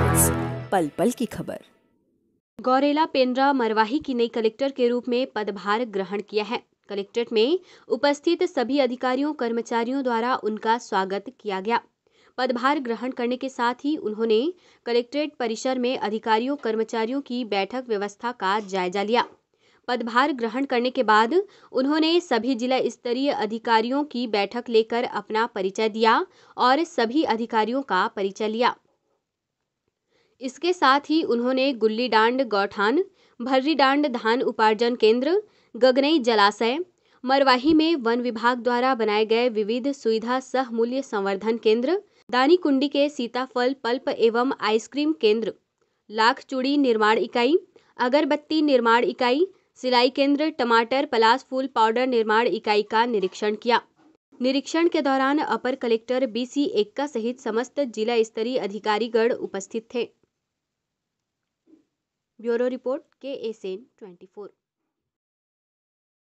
sports पल पल की खबर गौरेला पेंड्रा मरवाही की नई कलेक्टर के रूप में पदभार ग्रहण किया है कलेक्ट्रेट में उपस्थित सभी अधिकारियों कर्मचारियों द्वारा उनका स्वागत किया गया पदभार ग्रहण करने के साथ ही उन्होंने कलेक्ट्रेट परिसर में अधिकारियों कर्मचारियों की बैठक व्यवस्था का जायजा लिया पदभार ग्रहण करने के बाद उन्होंने सभी जिला स्तरीय अधिकारियों की बैठक लेकर अपना परिचय दिया और सभी अधिकारियों का परिचय लिया इसके साथ ही उन्होंने गुल्लीडांड गौठान भर्रीडांड धान उपार्जन केंद्र गगनई जलाशय मरवाही में वन विभाग द्वारा बनाए गए विविध सुविधा सह मूल्य संवर्धन केंद्र दानीकुंडी के सीताफल पल्प एवं आइसक्रीम केंद्र लाख चूड़ी निर्माण इकाई अगरबत्ती निर्माण इकाई सिलाई केंद्र टमाटर पलास फूल पाउडर निर्माण इकाई का निरीक्षण किया निरीक्षण के दौरान अपर कलेक्टर बीसी एक्का सहित समस्त जिला स्तरीय अधिकारीगण उपस्थित थे ब्यूरो रिपोर्ट के एस एन ट्वेंटी फोर